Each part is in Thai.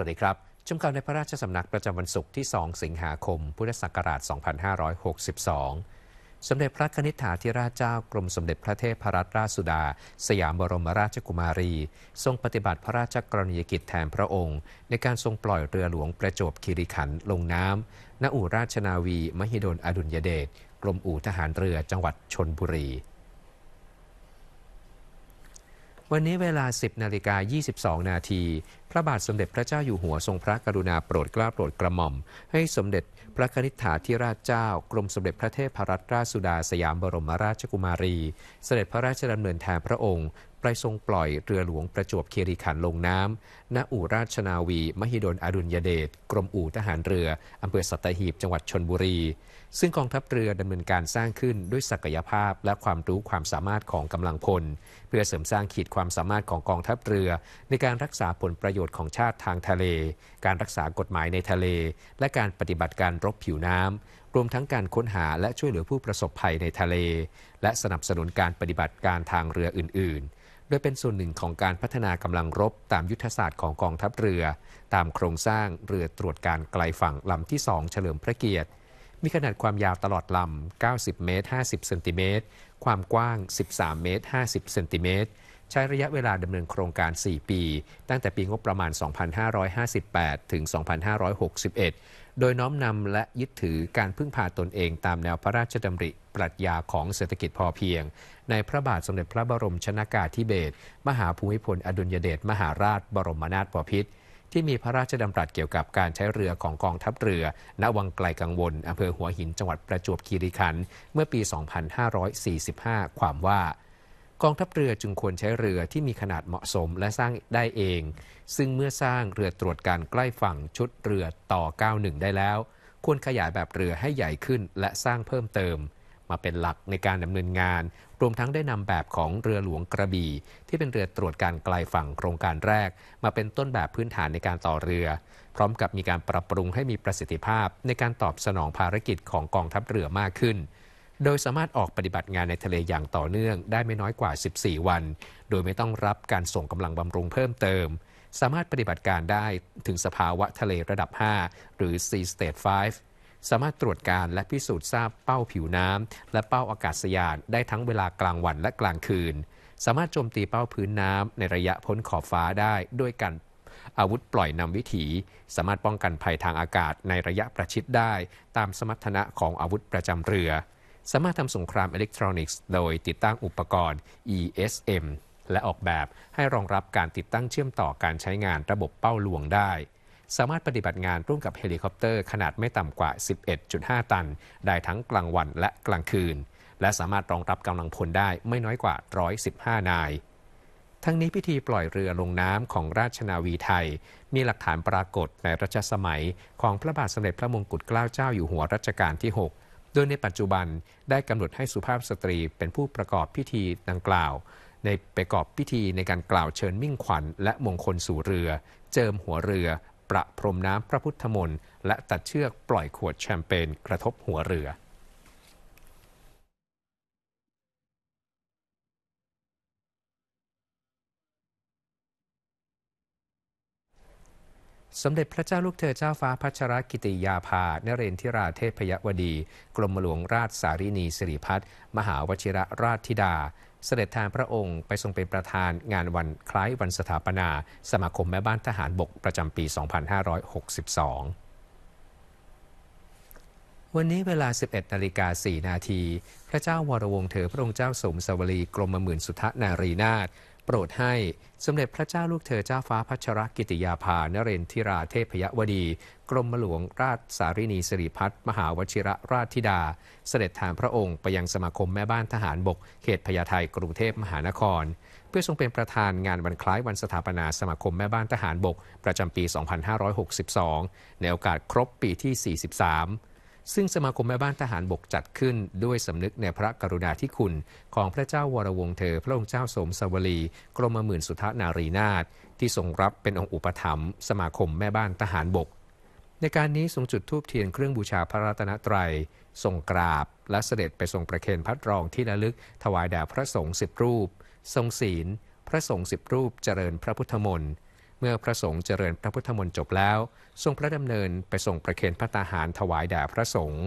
วัสดีครับ ชมข่าวในพระราชสำนักประจำวันศุกร์ที่ 2 สิงหาคม พุทธศักราช 2562 สมเด็จพระนิธิาธิราชเจ้า กรมสมเด็จพระเทพรัตนราชสุดา สยามบรมราชกุมารี ทรงปฏิบัติพระราชกรณียกิจแทนพระองค์ ในการทรงปล่อยเรือหลวงประจวบคีรีขันธ์ลงน้ำณอู่ราชนาวี มหิดลอดุลยเดช กรมอู่ทหารเรือ จังหวัดชนบุรีวันนี้เวลา 10นาฬิกา22นาทีพระบาทสมเด็จพระเจ้าอยู่หัวทรงพระกรุณาโปรดเกล้าโปรดกระหม่อม ให้สมเด็จพระคณิษฐาธิราชเจ้ากรมสมเด็จพระเทพรัตนราชสุดาสยามบรมราชกุมารี เสด็จพระราชดำเนินแทนพระองค์ไปทรงปล่อยเรือหลวงประจวบคีรีขันธ์ลงน้ำณอู่ราชนาวี มหิดลอดุลยเดชกรมอู่ทหารเรืออำเภอสัตหีบจังหวัดชนบุรีซึ่งกองทัพเรือดำเนินการสร้างขึ้นด้วยศักยภาพและความรู้ความสามารถของกำลังพล เพื่อเสริมสร้างขีดความสามารถของกองทัพเรือในการรักษาผลประโยชน์ของชาติทางทะเล การรักษากฎหมายในทะเล และการปฏิบัติการรบผิวน้ำรวมทั้งการค้นหาและช่วยเหลือผู้ประสบภัยในทะเล และสนับสนุนการปฏิบัติการทางเรืออื่นๆ โดยเป็นส่วนหนึ่งของการพัฒนากำลังรบตามยุทธศาสตร์ของกองทัพเรือ ตามโครงสร้างเรือตรวจการไกลฝั่งลำที่สองเฉลิมพระเกียรติมีขนาดความยาวตลอดลำ 90 เมตร 50 เซนติเมตร ความกว้าง 13 เมตร 50 เซนติเมตร ใช้ระยะเวลาดำเนินโครงการ 4 ปี ตั้งแต่ปีงบประมาณ 2558 ถึง 2561 โดยน้อมนำและยึดถือการพึ่งพาตนเองตามแนวพระราชดำริปรัชญาของเศรษฐกิจพอเพียง ในพระบาทสมเด็จพระบรมชนากาธิเบศร มหาภูมิพลอดุลยเดช มหาราช บรมนาถบพิตรที่มีพระราชดำรัสเกี่ยวกับการใช้เรือของกองทัพเรือ ณ วังไกลกังวลอำเภอหัวหินจังหวัดประจวบคีรีขันธ์ เมื่อปี 2545 ความว่า กองทัพเรือจึงควรใช้เรือที่มีขนาดเหมาะสมและสร้างได้เอง ซึ่งเมื่อสร้างเรือตรวจการใกล้ฝั่งชุดเรือต่อ 91 ได้แล้ว ควรขยายแบบเรือให้ใหญ่ขึ้น และสร้างเพิ่มเติม มาเป็นหลักในการดำเนินงานรวมทั้งได้นำแบบของเรือหลวงกระบี่ ที่เป็นเรือตรวจการไกลฝั่งโครงการแรก มาเป็นต้นแบบพื้นฐานในการต่อเรือ พร้อมกับมีการปรับปรุงให้มีประสิทธิภาพในการตอบสนองภารกิจของกองทัพเรือมากขึ้น โดยสามารถออกปฏิบัติงานในทะเลอย่างต่อเนื่อง ได้ไม่น้อยกว่า 14 วัน โดยไม่ต้องรับการส่งกำลังบำรุงเพิ่มเติม สามารถปฏิบัติการได้ถึงสภาวะทะเลระดับ 5 หรือ Sea State 5สามารถตรวจการและพิสูจน์ทราบเป้าผิวน้ำและเป้าอากาศยานได้ทั้งเวลากลางวันและกลางคืน สามารถโจมตีเป้าพื้นน้ำในระยะพ้นขอบฟ้าได้ด้วยการอาวุธปล่อยนำวิถี สามารถป้องกันภัยทางอากาศในระยะประชิดได้ ตามสมรรถนะของอาวุธประจำเรือ สามารถทำสงครามอิเล็กทรอนิกส์โดยติดตั้งอุปกรณ์ ESM และออกแบบให้รองรับการติดตั้งเชื่อมต่อการใช้งานระบบเป้าลวงได้สามารถปฏิบัติงานร่วมกับเฮลิคอปเตอร์ขนาดไม่ต่ำกว่า 11.5 ตัน ได้ทั้งกลางวันและกลางคืน และสามารถรองรับกำลังพลได้ไม่น้อยกว่า 115 นาย ทั้งนี้พิธีปล่อยเรือลงน้ำของราชนาวีไทย มีหลักฐานปรากฏในรัชสมัย ของพระบาทสมเด็จพระมงกุฎเกล้าเจ้าอยู่หัวรัชกาลที่ 6 โดยในปัจจุบันได้กำหนดให้สุภาพสตรีเป็นผู้ประกอบพิธีดังกล่าว ในประกอบพิธีในการกล่าวเชิญมิ่งขวัญและมงคลสู่เรือ เจิมหัวเรือประพรมน้ำพระพุทธมนต์และตัดเชือกปล่อยขวดแชมเปญกระทบหัวเรือ สมเด็จพระเจ้าลูกเธอเจ้าฟ้าพัชรกิติยาภานเรนทิราเทพยวดี กรมหลวงราชสารินีสิริพัฒมหาวชิระราชธิดาเสด็จแทนพระองค์ไปทรงเป็นประธานงานวันคล้ายวันสถาปนาสมาคมแม่บ้านทหารบกประจำปี 2562 วันนี้เวลา 11 นาฬิกา 4 นาที พระเจ้าวรวงเธอพระองค์เจ้าสมสวรีกรมหมื่นสุทธนารีนาถโปรดให้ สมเด็จพระเจ้าลูกเธอเจ้าฟ้าพัชรกิติยาภานเรนทิราเทพยวดีกรมหลวงราชสารินีสิริพัฒมหาวชิระราชธิดา เสด็จทางพระองค์ไปยังสมาคมแม่บ้านทหารบกเขตพญาไทกรุงเทพมหานคร เพื่อทรงเป็นประธานงานวันคล้ายวันสถาปนาสมาคมแม่บ้านทหารบกประจำปี 2562 ในโอกาสครบปีที่ 43ซึ่งสมาคมแม่บ้านทหารบกจัดขึ้น ด้วยสำนึกในพระกรุณาธิคุณ ของพระเจ้าวรวงเธอพระองค์เจ้าสมสวลีกรมหมื่นสุทธนารีนาถที่ทรงรับเป็นองค์อุปถัมภ์สมาคมแม่บ้านทหารบก ในการนี้ทรงจุดธูปเทียนเครื่องบูชาพระรัตนตรยัยทรงกราบและเสด็จไปทรงประเคนพัดรองที่ระลึกถวายแด่พระสงฆ์สิบรูป ทรงศีล พระสงฆ์สิบรูป เจริญพระพุทธมนต์เมื่อพระสงฆ์เจริญพระพุทธมนต์จบแล้ว ทรงพระดำเนินไปส่งประเคนพระตาหารถวายแด่พระสงฆ์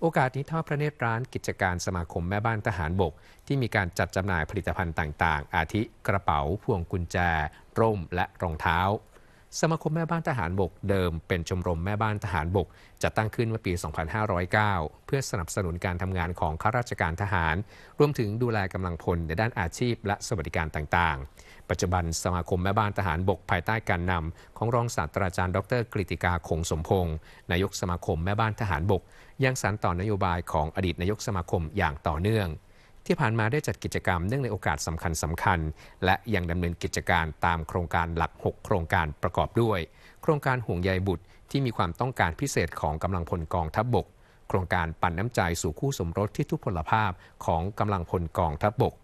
โอกาสนี้ทอาพระเนตรร้านกิจการสมาคมแม่บ้านทหารบกที่มีการจัดจำหน่ายผลิตภัณฑ์ต่าง ๆ อาทิกระเป๋าพวงกุญแจ ร่มและรองเท้าสมาคมแม่บ้านทหารบกเดิมเป็นชมรมแม่บ้านทหารบกจัดตั้งขึ้นเมื่อปี 2509 เพื่อสนับสนุนการทำงานของข้าราชการทหาร รวมถึงดูแลกำลังพลในด้านอาชีพ และสวัสดิการต่าง ๆ ปัจจุบัน สมาคมแม่บ้านทหารบกภายใต้การนำของรองศาสตราจารย์ ดรกริติกาคงสมพงศ์นายกสมาคมแม่บ้านทหารบกยังสานต่อนโยบายของอดีตนายกสมาคมอย่างต่อเนื่องที่ผ่านมาได้จัดกิจกรรมเนื่องในโอกาสสำคัญสำคัญ และยังดำเนินกิจการตามโครงการหลัก 6 โครงการประกอบด้วย โครงการห่วงใยบุตรที่มีความต้องการพิเศษของกำลังพลกองทัพบบก โครงการปั่นน้ำใจสู่คู่สมรสที่ทุพพลภาพของกำลังพลกองทัพบบก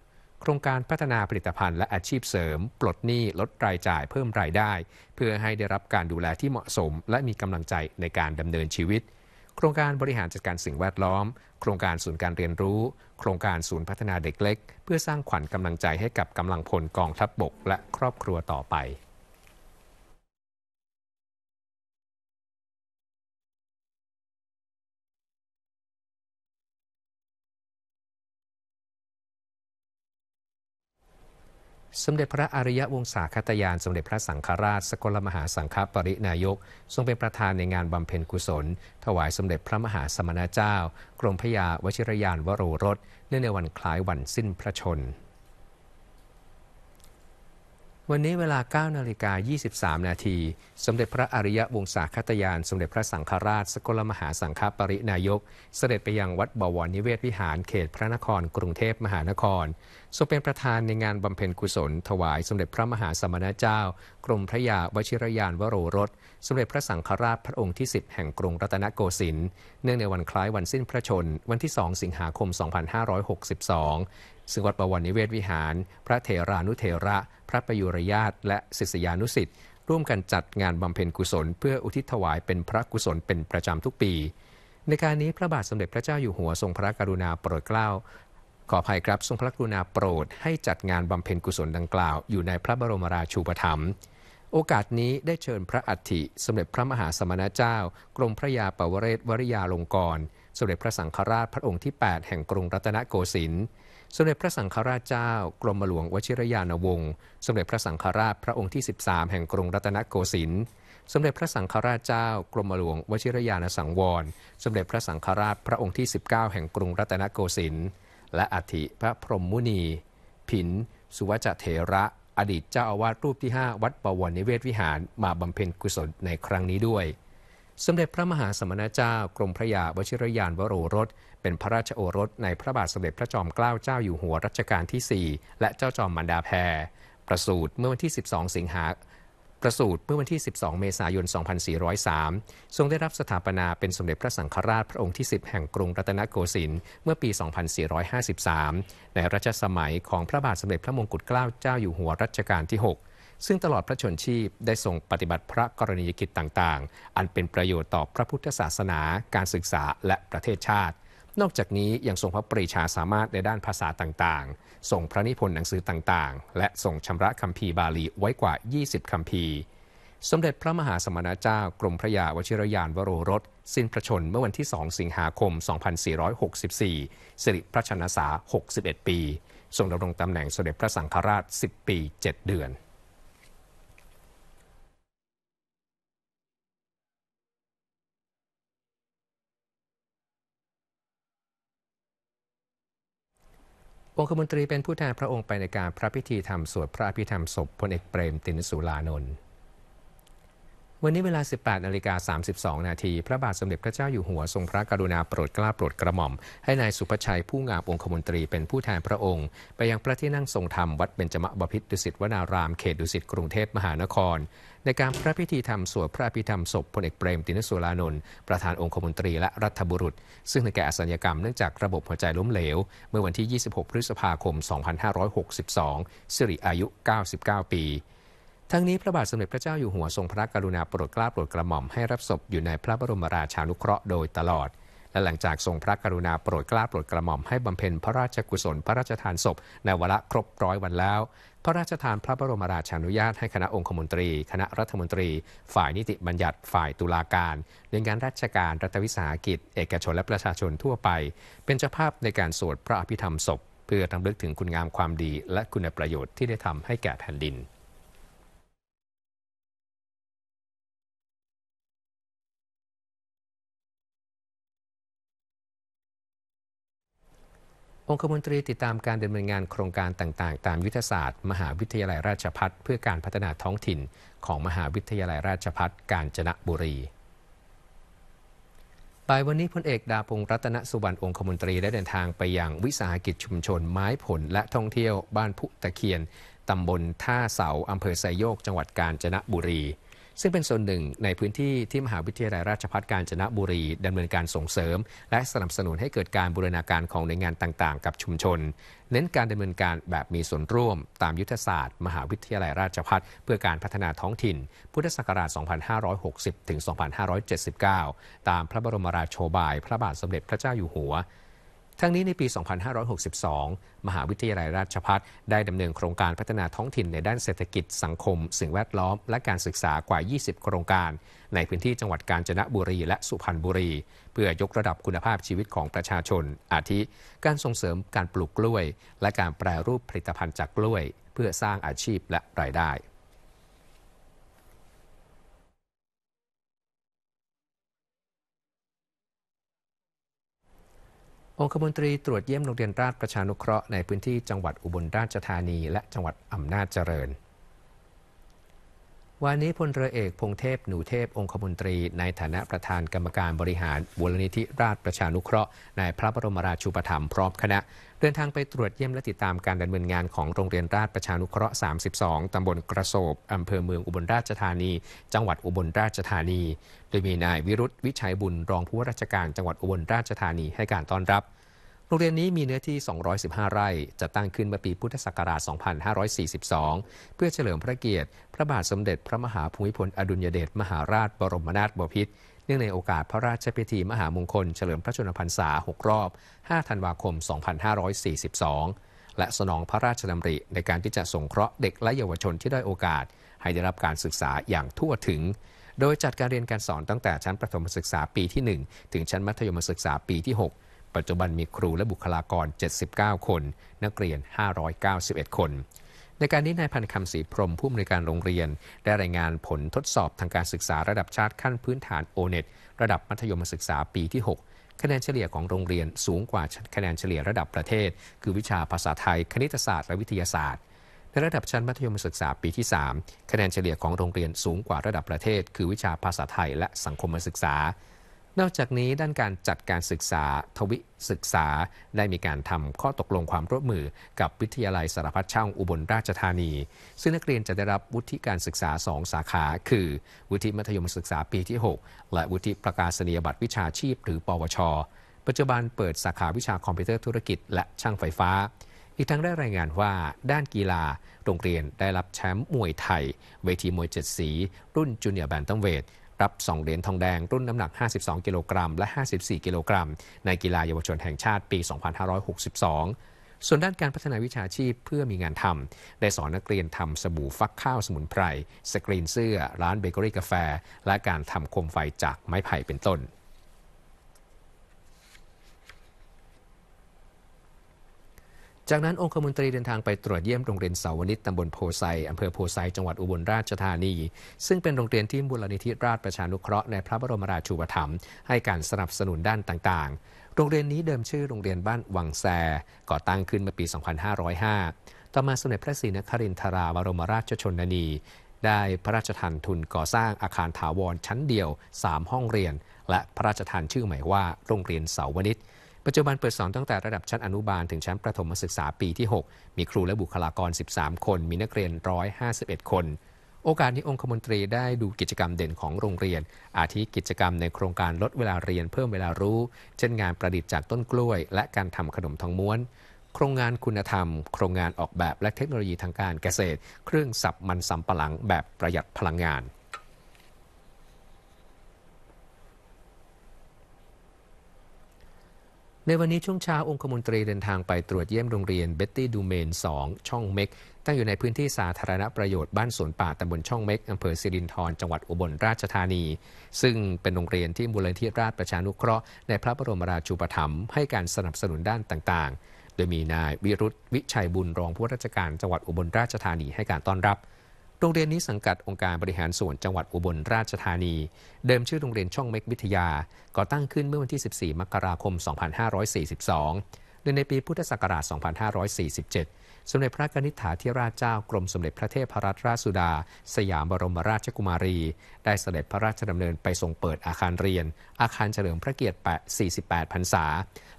ครงการพัฒนาผลิตภัณฑ์และอาชีพเสริม ปลดหนี้ลดรายจ่ายเพิ่มรายได้ เพื่อให้ได้รับการดูแลที่เหมาะสม และมีกำลังใจในการดำเนินชีวิตโครงการบริหารจัดการสิ่งแวดล้อม โครงการศูนย์การเรียนรู้ โครงการศูนย์พัฒนาเด็กเล็กเพื่อสร้างขวัญกำลังใจให้กับกำลังพลกองทัพบบกและครอบครัวต่อไปสมเด็จพระอริยวงศาคตยาน สมเด็จพระสังฆราช สกลมหาสังฆปรินายก ทรงเป็นประธานในงานบำเพ็ญกุศล ถวายสมเด็จพระมหาสมณเจ้า กรมพยาวชิรยานวโรรสเนื่องในวันคล้ายวันสิ้นพระชนวันนี้เวลา9นาฬิกา23นาทีสมเด็จพระอริยวงศาคตยาน สมเด็จพระสังฆราช สกลมหาสังฆปรินายก เสด็จไปยังวัดบวรนิเวศวิหารเขตพระนคร กรุงเทพมหานครทรงเป็นประธานในงานบำเพ็ญกุศลถวาย สมเด็จพระมหาสมณเจ้า กรมพระยาวชิรยานวโรรสสมเด็จพระสังฆราชพระองค์ที่ 10 แห่งกรุงรัตนโกสินทร์เนื่องในวันคล้ายวันสิ้นพระชน วันที่2สิงหาคม 2562ซึ่งวัดประวันนิเวศวิหาร พระเทรานุเทระ พระประยุรญาตและศิษยานุสิ์ร่วมกันจัดงานบำเพ็ญกุศลเพื่ออุทิศถวายเป็นพระกุศลเป็นประจำทุกปี ในการนี้พระบาทสมเด็จพระเจ้าอยู่หัวทรงพระกรุณาโปรดเกล้าขออภัยครับทรงพระกรุณาโปรด ให้จัดงานบำเพ็ญกุศลดังกล่าวอยู่ในพระบรมราชูปถัมภ์โอกาสนี้ได้เชิญพระอัฐิสมเด็จพระมหาสมณเจ้ากรมพระยาปวเรศวริยาลงกรณ์สมเด็จพระสังฆราชพระองค์ที่ 8 แห่งกรุงรัตนโกสินทร์ สมเด็จพระสังฆราชเจ้ากรมหลวงวชิรยานวงศ์ สมเด็จพระสังฆราชพระองค์ที่ 13 แห่งกรุงรัตนโกสินทร์ สมเด็จพระสังฆราชเจ้ากรมหลวงวชิรยานสังวร สมเด็จพระสังฆราชพระองค์ที่19 แห่งกรุงรัตนโกสินทร์ และอธิพระพรหมมุนี ผินสุวัจเถระ อดีตเจ้าอาวาสรูปที่ 5 วัดปวรนิเวศวิหารมาบำเพ็ญกุศลในครั้งนี้ด้วยสมเด็จพระมหาสมณเจ้า กรมพระยาวชิรยานวโรรสเป็นพระราชโอรสในพระบาทสมเด็จพระจอมเกล้าเจ้าอยู่หัวรัชกาลที่ 4 และเจ้าจอมมันดาแพรประสูติเมื่อวันที่ 12 สิงหาประสูติเมื่อวันที่ 12 เมษายน 2403 ทรงได้รับสถาปนาเป็นสมเด็จพระสังฆราชพระองค์ที่ 10 แห่งกรุงรัตนโกสินทร์เมื่อปี 2453 ในรัชสมัยของพระบาทสมเด็จพระมงกุฎเกล้าเจ้าอยู่หัวรัชกาลที่ 6ซึ่งตลอดพระชนชีพได้ทรงปฏิบัติพระกรณียกิจต่าง ๆ อันเป็นประโยชน์ต่อพระพุทธศาสนา การศึกษาและประเทศชาติ นอกจากนี้ยังทรงพระปรีชาสามารถในด้านภาษาต่างๆ ส่งพระนิพนธ์หนังสือต่าง ๆ และส่งชำระคัมภีร์บาลีไว้กว่า 20 คัมภีร์สมเด็จพระมหาสมณเจ้า กรมพระยาวชิรยานวโรรสสิ้นพระชนเมื่อวันที่2สิงหาคม 2464สิริพระชนสา61 ปีทรงดำรงตำแหน่งสมเด็จพระสังฆราช 10 ปี 7 เดือนองคมนตรีเป็นผู้แทนพระองค์ไปในการพระพิธีธรรมสวดพระอภิธรรมศพพลเอกเปรมตินสุลานนท์วันนี้เวลา 18นาฬิกา32 นาที พระบาทสมเด็จพระเจ้าอยู่หัวทรงพระกรุณาโปรดเกล้าโปรดกระหม่อม ให้นายสุภชัยผู้งามองคมนตรีเป็นผู้แทนพระองค์ ไปยังพระที่นั่งทรงธรรม วัดเบญจมบพิตรดุสิตวนารามเขตดุสิตกรุงเทพมหานคร ในการพระพิธีธรรมสวดพระพิธรรมศพพลเอกเปรมตินสุรานนท์ประธานองคมนตรีและรัฐบุรุษ ซึ่งในแก่อสัญญกรรมเนื่องจากระบบหัวใจล้มเหลวเมื่อวันที่ 26 พฤษภาคม 2562 สิริอายุ 99 ปีทั้งนี้ พระบาทสมเด็จพระเจ้าอยู่หัว ทรงพระกรุณาโปรดเกล้าโปรดกระหม่อมให้รับศพอยู่ในพระบรมราชานุเคราะห์โดยตลอด และหลังจากทรงพระกรุณาโปรดเกล้าโปรดกระหม่อมให้บำเพ็ญพระราชกุศล พระราชทานศพในวาระครบร้อยวันแล้ว พระราชทานพระบรมราชานุญาตให้คณะองคมนตรี คณะรัฐมนตรี ฝ่ายนิติบัญญัติฝ่ายตุลาการหน่วยงานราชการรัฐวิสาหกิจ เอกชนและประชาชนทั่วไป เป็นเจ้าภาพในการสวดพระอภิธรรมศพ เพื่อรำลึกถึงคุณงามความดี และคุณประโยชน์ที่ได้ทำให้แก่แผ่นดินองคมนตรีติดตามการดำเนินงานโครงการต่าง ๆ ตามยุทธศาสตร์ มหาวิทยาลัยราชพัฒเพื่อการพัฒนาท้องถิ่นของมหาวิทยาลัยราชพัฒกาญจนบุรีบ่ายวันนี้พลเอกดาพงรัตนสุวรรณองคมนตรีได้เดินทางไปยังวิสาหกิจชุมชน ไม้ผล และท่องเที่ยว บ้านพุตะเคียนตำบลท่าเสาอำเภอไซโยก จังหวัดกาญจนบุรีซึ่งเป็นส่วนหนึ่งในพื้นที่ที่ มหาวิทยาลัยราชภัฏกาญจนบุรีดำเนินการส่งเสริม และสนับสนุนให้เกิดการบูรณาการของหน่วยงานต่างๆ กับชุมชน เน้นการดำเนินการแบบมีส่วนร่วม ตามยุทธศาสตร์ มหาวิทยาลัยราชภัฏเพื่อการพัฒนาท้องถิ่น พุทธศักราช 2560 ถึง 2579 ตามพระบรมราโชบาย พระบาทสมเด็จพระเจ้าอยู่หัวทั้งนี้ในปี 2562 มหาวิทยาลัยราชพัฒได้ดำเนินโครงการพัฒนาท้องถิ่นในด้านเศรษฐกิจสังคม สิ่งแวดล้อมและการศึกษากว่า 20 โครงการ ในพื้นที่จังหวัดกาญจนบุรีและสุพรรณบุรี เพื่อยกระดับคุณภาพชีวิตของประชาชนอาทิ การส่งเสริมการปลูกกล้วยและการแปรรูปผลิตภัณฑ์จากกล้วย เพื่อสร้างอาชีพและรายได้องคมนตรีตรวจเยี่ยมโรงเรียนราชประชานุเคราะห์ในพื้นที่จังหวัดอุบลราชธานีและจังหวัดอำนาจเจริญวันนี้พลเรือเอกพงเทพหนูเทพองคมนตรีในฐานะประธานกรรมการบริหารบุรณิธิราชประชานุเคราะห์ในพระบรมราชูปถัมภ์พร้อมคณะ เดินทางไปตรวจเยี่ยมและติดตามการดำเนินงานของโรงเรียนราชประชานุเคราะห์ 32 ตำบลกระโศบอำเภอเมืองอุบลราชธานี จังหวัดอุบลราชธานี โดยมีนายวิรุธวิชัยบุญรองผู้ว่าราชการจังหวัดอุบลราชธานีให้การต้อนรับรงเรียนนี้มีเนื้อที่ 215 ไร่จะตั้งขึ้นเมื่อปีพุทธศักราช 2542 เพื่อเฉลิมพระเกียรติพระบาทสมเด็จพระมหาภูมิพลอดุลยเดชมหาราชบรมนาถบพิตร เนื่องในโอกาสพระราชพิธีมหามงคลเฉลิมพระชนมพรรษา 6 รอบ 5 ธันวาคม 2542 และสนองพระราชดำริในการที่จะส่งเคราะห์เด็กและเยาวชนที่ได้โอกาสให้ได้รับการศึกษาอย่างทั่วถึง โดยจัดการเรียนการสอนตั้งแต่ชั้นประถมศึกษาปีที่ 1 ถึงชั้นมัธยมศึกษาปีที่ 6ปัจจุบันมีครูและบุคลากร 79 คน นักเรียน 591 คน ในการนี้นายพันคำศรีพรมผู้อำนวยการโรงเรียน ได้รายงานผลทดสอบทางการศึกษาระดับชาติขั้นพื้นฐานโอเน็ระดับมัธยมศึกษาปีที่ 6 คะแนนเฉลี่ยของโรงเรียนสูงกว่าคะแนนเฉลี่ยระดับประเทศ คือวิชาภาษาไทย คณิตศาสตร์และวิทยาศาสตร์ในระดับชั้นมัธยมศึกษาปีที่ 3 คะแนนเฉลี่ยของโรงเรียนสูงกว่าระดับประเทศ คือวิชาภาษาไทยและสังคมศึกษานอกจากนี้ด้านการจัดการศึกษาทวิศึกษา ได้มีการทำข้อตกลงความร่วมมือกับวิทยาลัยสารพัดช่างอุบลราชธานี ซึ่งนักเรียนจะได้รับวุฒิการศึกษา 2 สาขา คือวุฒิมัธยมศึกษาปีที่ 6 และวุฒิประกาศนียบัตรวิชาชีพหรือปวช ปัจจุบันเปิดสาขาวิชาคอมพิวเตอร์ธุรกิจและช่างไฟฟ้า อีกทั้งได้รายงานว่า ด้านกีฬาโรงเรียนได้รับแชมป์มวยไทยเวทีมวยเจ็ดสีรุ่นจูเนียร์แบนตัมเวทรับ 2เหรียญทองแดง รุ่นน้ำหนัก 52 กิโลกรัมและ 54 กิโลกรัม ในกีฬาเยาวชนแห่งชาติปี 2562 ส่วนด้านการพัฒนาวิชาชีพเพื่อมีงานทำ ได้สอนนักเรียนทำสบู่ฟักข้าวสมุนไพร สกรีนเสื้อ ร้านเบเกอรี่กาแฟ และการทำโคมไฟจากไม้ไผ่เป็นต้นจากนั้น องคมนตรีเดินทางไปตรวจเยี่ยมโรงเรียนเสาวนิตตำบลโพไซ อำเภอโพไซ จังหวัดอุบลราชธานี ซึ่งเป็นโรงเรียนที่บุลนิธิราชประชานุเคราะห์ในพระบรมราชูปถัมภ์ให้การสนับสนุนด้านต่าง ๆ โรงเรียนนี้เดิมชื่อโรงเรียนบ้านวังแซก่อตั้งขึ้นเมื่อปี 2505 ต่อมาสมเด็จพระศรีนครินทราบรมราชชนนี ได้พระราชทานทุนก่อสร้างอาคารถาวรชั้นเดียว 3 ห้องเรียน และพระราชทานชื่อใหม่ว่าโรงเรียนเสาวนิตปัจจุบันเปิดสอนตั้งแต่ระดับชั้นอนุบาล ถึงชั้นประถมศึกษาปีที่ 6 มีครูและบุคลากร 13 คน มีนักเรียน 151 คน โอกาสที่องคมนตรีได้ดูกิจกรรมเด่นของโรงเรียน อาทิกิจกรรมในโครงการลดเวลาเรียนเพิ่มเวลารู้ เช่นงานประดิษฐ์จากต้นกล้วย และการทำขนมทองม้วน โครงงานคุณธรรม โครงงานออกแบบและเทคโนโลยีทางการเกษตร เครื่องสับมันสำปะหลังแบบประหยัดพลังงานในวันนี้ช่วงเช้าองคมนตรีเดินทางไปตรวจเยี่ยมโรงเรียนเบตตี้ดูเมน 2 ช่องเม็กตั้งอยู่ในพื้นที่สาธารณประโยชน์บ้านสวนป่าตำบลช่องเม็กอำเภอสิรินธรจังหวัดอุบลราชธานี ซึ่งเป็นโรงเรียนที่มูลนิธิราชประชานุเคราะห์ในพระบรมราชูปถัมภ์ให้การสนับสนุนด้านต่างๆ โดยมีนายวิรุธวิชัยบุญรองผู้ราชการจังหวัดอุบลราชธานีให้การต้อนรับโรงเรียนนี้สังกัดองค์การบริหารส่วนจังหวัดอุบลราชธานี เดิมชื่อโรงเรียนช่องเม็กวิทยา ก่อตั้งขึ้นเมื่อวันที่ 14 มกราคม 2542โดยในปีพุทธศักราช 2547 สมเด็จพระนิธิถาธิราชเจ้า กรมสมเด็จพระเทพรัตนราชสุดา สยามบรมราชกุมารี ได้เสด็จพระราชดำเนินไปทรงเปิดอาคารเรียน อาคารเฉลิมพระเกียรติ 48 พรรษา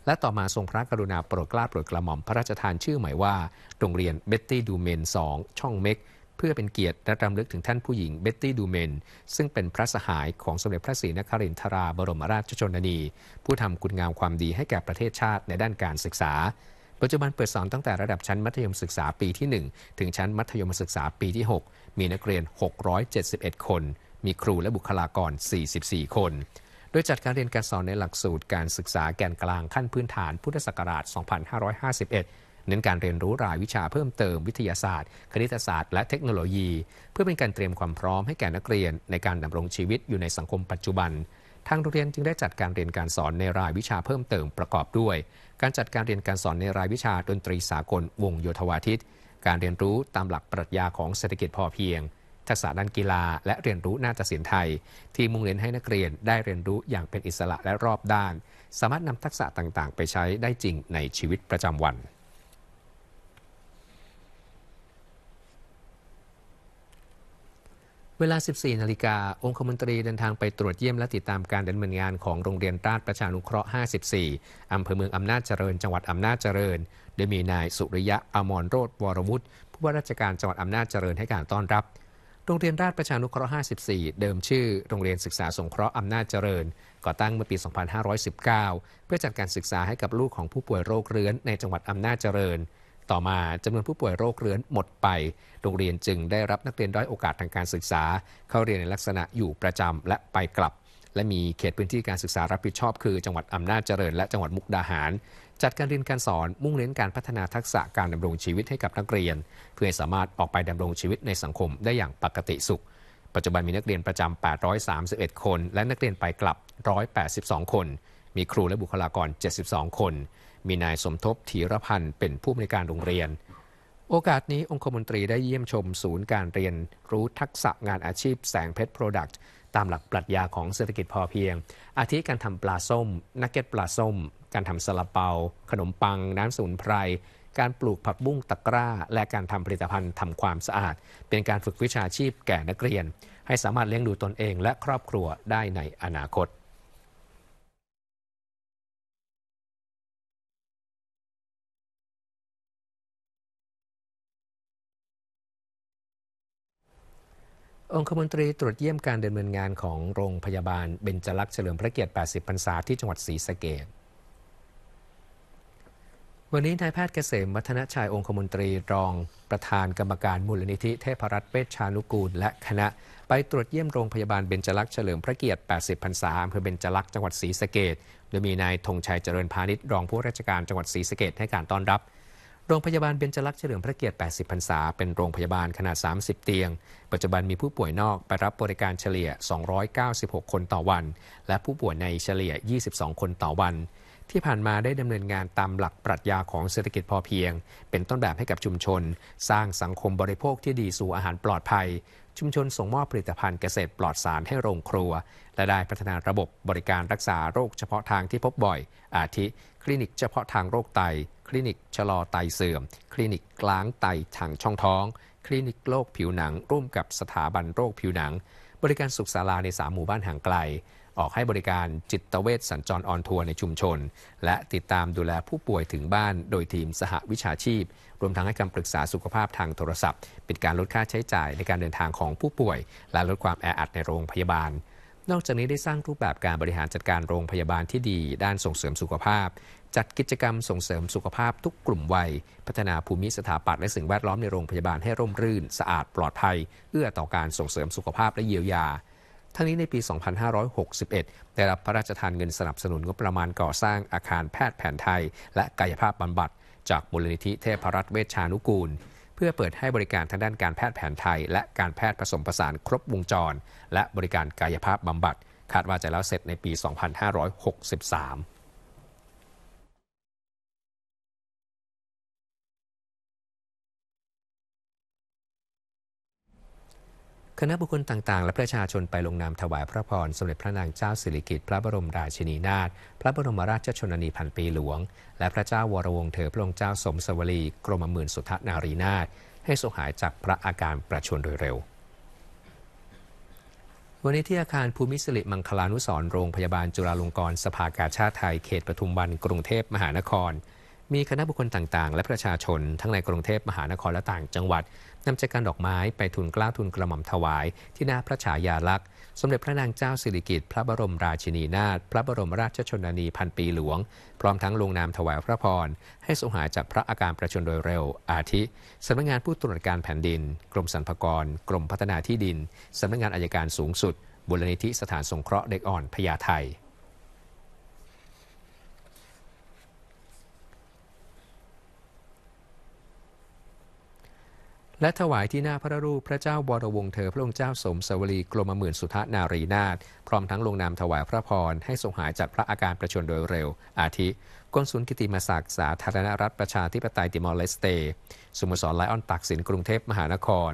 และต่อมาทรงพระกรุณาโปรดเกล้าโปรดกระหม่อมพระราชทานชื่อใหม่ว่าโรงเรียนเบตตี้ดูเมน 2 ช่องเม็กเพื่อเป็นเกียรติและรำลึกถึงท่านผู้หญิงเบ็ตตี้ดูเมน ซึ่งเป็นพระสหายของสมเด็จพระศรีนครินทราบรมราชชนนี ผู้ทำคุณงามความดีให้แก่ประเทศชาติในด้านการศึกษา ปัจจุบันเปิดสอนตั้งแต่ระดับชั้นมัธยมศึกษาปีที่ 1 ถึงชั้นมัธยมศึกษาปีที่ 6 มีนักเรียน 671 คน มีครูและบุคลากร 44 คน โดยจัดการเรียนการสอนในหลักสูตรการศึกษาแกนกลางขั้นพื้นฐานพุทธศักราช 2551เน้นการเรียนรู้รายวิชาเพิ่มเติมวิทยาศาสตร์ คณิตศาสตร์ และเทคโนโลยี เพื่อเป็นการเตรียมความพร้อมให้แก่นักเรียน ในการดำรงชีวิตอยู่ในสังคมปัจจุบัน ทางโรงเรียนจึงได้จัดการเรียนการสอนในรายวิชาเพิ่มเติมประกอบด้วย การจัดการเรียนการสอนในรายวิชาดนตรีสากลวงโยธวาทิต การเรียนรู้ตามหลักปรัชญาของเศรษฐกิจพอเพียง ทักษะด้านกีฬาและเรียนรู้นาฏศิลป์ไทย ที่มุ่งเน้นให้นักเรียนได้เรียนรู้อย่างเป็นอิสระและรอบด้าน สามารถนำทักษะต่าง ๆ ไปใช้ได้จริงในชีวิตประจำวันเวลา 14นาฬิกา องคมนตรีเดินทางไปตรวจเยี่ยมและติดตามการดำเนินงานของโรงเรียนราชประชานุเคราะห์ 54 อำเภอเมืองอำนาจเจริญ จังหวัดอำนาจเจริญโดยมีนายสุริยะอมรโรธวรวุฒิผู้ว่าราชการจังหวัดอำนาจเจริญให้การต้อนรับ โรงเรียนราชประชานุเคราะห์ 54 เดิมชื่อโรงเรียนศึกษาสงเคราะห์อำนาจเจริญ ก่อตั้งเมื่อปี 2519 เพื่อจัดการศึกษาให้กับลูกของผู้ป่วยโรคเรื้อนในจังหวัดอำนาจเจริญต่อมาจำนวนผู้ป่วยโรคเรื้อนหมดไป โรงเรียนจึงได้รับนักเรียนด้อยโอกาสทางการศึกษา เข้าเรียนในลักษณะอยู่ประจำและไปกลับ และมีเขตพื้นที่การศึกษารับผิดชอบ คือ จังหวัดอำนาจเจริญและจังหวัดมุกดาหาร จัดการเรียนการสอนมุ่งเน้นการพัฒนาทักษะการดำรงชีวิตให้กับนักเรียน เพื่อสามารถออกไปดำรงชีวิตในสังคมได้อย่างปกติสุข ปัจจุบันมีนักเรียนประจำ831 คน และนักเรียนไปกลับ 182 คนมีครูและบุคลากร 72 คน มีนายสมทบธีรพันธ์ เป็นผู้บริการโรงเรียน โอกาสนี้องคมนตรีได้เยี่ยมชมศูนย์การเรียน รู้ทักษะงานอาชีพแสงเพชรโปรดักต์ ตามหลักปรัชญาของเศรษฐกิจพอเพียง อาทิการทำปลาส้ม นักเก็ตปลาส้ม การทำซาลาเปา ขนมปัง น้ำสูนไพร การปลูกผักบุ้งตะกร้า และการทำผลิตภัณฑ์ทำความสะอาด เป็นการฝึกวิชาชีพแก่นักเรียน ให้สามารถเลี้ยงดูตนเอง และครอบครัวได้ในอนาคตองคมนตรีตรวจเยี่ยมการดำเนินงานของโรงพยาบาลเบญจลักษณ์เฉลิมพระเกียรติ 80 พรรษาที่จังหวัดศรีสะเกดวันนี้นายแพทย์เกษมวัฒนชัยองคมนตรี รองประธานกรรมการมูลนิธิเทพรัตน์เวชชานุกูล และคณะไปตรวจเยี่ยมโรงพยาบาลเบญจลักษณ์เฉลิมพระเกียรติ 80 พรรษาอำเภอเบญจลักษณ์จังหวัดศรีสะเกดโดยมีนายธงชัยเจริญพาณิชย์รองผู้ราชการจังหวัดศรีสะเกดให้การต้อนรับโรงพยาบาลเบญจลักษ์เฉลิมพระเกียรติ 80 พรรษา เป็นโรงพยาบาลขนาด 30 เตียง ปัจจุบันมีผู้ป่วยนอกไปรับบริการเฉลี่ย 296 คนต่อวัน และผู้ป่วยในเฉลี่ย 22 คนต่อวัน ที่ผ่านมาได้ดำเนินงานตามหลักปรัชญาของเศรษฐกิจพอเพียง เป็นต้นแบบให้กับชุมชน สร้างสังคมบริโภคที่ดีสู่อาหารปลอดภัยชุมชนส่งมอบผลิตภัณฑ์เกษตรปลอดสารให้โรงครัว และได้พัฒนาระบบบริการรักษาโรคเฉพาะทางที่พบบ่อย อาทิ คลินิกเฉพาะทางโรคไตคลินิกชะลอไตเสื่อม คลินิกกล้างไตทางช่องท้อง คลินิกโรคผิวหนังร่วมกับสถาบันโรคผิวหนัง บริการสุขศาลาในสามหมู่บ้านห่างไกลออกให้บริการจิตเวชสัญจรออนทัวร์ในชุมชน และติดตามดูแลผู้ป่วยถึงบ้าน โดยทีมสหวิชาชีพ รวมทั้งให้คำปรึกษาสุขภาพทางโทรศัพท์ เป็นการลดค่าใช้จ่ายในการเดินทางของผู้ป่วย และลดความแออัดในโรงพยาบาล นอกจากนี้ได้สร้างรูปแบบการบริหารจัดการโรงพยาบาลที่ดี ด้านส่งเสริมสุขภาพ จัดกิจกรรมส่งเสริมสุขภาพทุกกลุ่มวัย พัฒนาภูมิสถาปัตย์และสิ่งแวดล้อมในโรงพยาบาลให้ร่มรื่นสะอาดปลอดภัยเอื้อต่อการส่งเสริมสุขภาพและเยียวยาทั้งนี้ในปี 2561 ได้รับพระราชทานเงินสนับสนุนงบประมาณก่อสร้างอาคารแพทย์แผนไทย และกายภาพบำบัด จากมูลนิธิเทพรัตน์เวชชานุกูล เพื่อเปิดให้บริการทางด้านการแพทย์แผนไทย และการแพทย์ผสมผสานครบวงจร และบริการกายภาพบำบัด คาดว่าจะแล้วเสร็จในปี 2563คณะบุคคลต่าง ๆ และประชาชนไปลงนามถวายพระพรสมเด็จพระนางเจ้าสิริกิติ์พระบรมราชินีนาถพระบรมราชชนนีพันปีหลวง และพระเจ้าวรวงเธอพระองค์เจ้าสมสวรีกรมหมื่นสุทธนารีนาถให้สุขหายจากพระอาการประชวรโดยเร็ว วันนี้ที่อาคารภูมิสิริมังคลานุสรโรงพยาบาลจุฬาลงกรณ์สภากาชาติไทยเขตปทุมวันกรุงเทพมหานครมีคณะบุคคลต่างๆ และประชาชน ทั้งในกรุงเทพมหานครและต่างจังหวัดนำใจกันดอกไม้ไปทุนกล้าทุนกระหม่อมถวายที่หน้า พระฉายาลักษณ์สมเด็จพระนางเจ้าสิริกิติ์พระบรมราชินีนาถพระบรมราชชนนีพันปีหลวง พร้อมทั้งลงนามถวายพระพร ให้สงหายจากพระอาการประชนโดยเร็ว อาทิสำนักงานผู้ตรวจการแผ่นดิน กรมสรรพากรกรมพัฒนาที่ดินสำนักงานอายการสูงสุดบุรณิธิสถานสงเคราะห์เด็กอ่อนพญาไทและถวายที่หน้าพระรูปพระเจ้าวรวงเธอพระองค์เจ้าสมสวรีกรมหมื่นสุทนารีนาถพร้อมทั้งลงนามถวายพระพรให้ทรงหายจากพระอาการประชนโดยเร็ว อาทิกนสุนกิติมศักดิ์สาธารณรัฐประชาธิปไตยติมอร์เลสเตสมมสรไลออนตักสินกรุงเทพมหานคร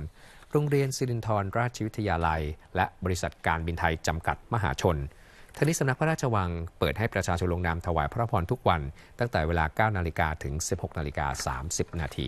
โรงเรียนสิรินทรราชวิทยาลัย และบริษัทการบินไทยจำกัดมหาชนทนีสำนักพระราชวังเปิดให้ประชาชนลงนามถวายพระพรทุกวัน ตั้งแต่เวลา9นาฬิกาถึง 16นาฬิกา30นาที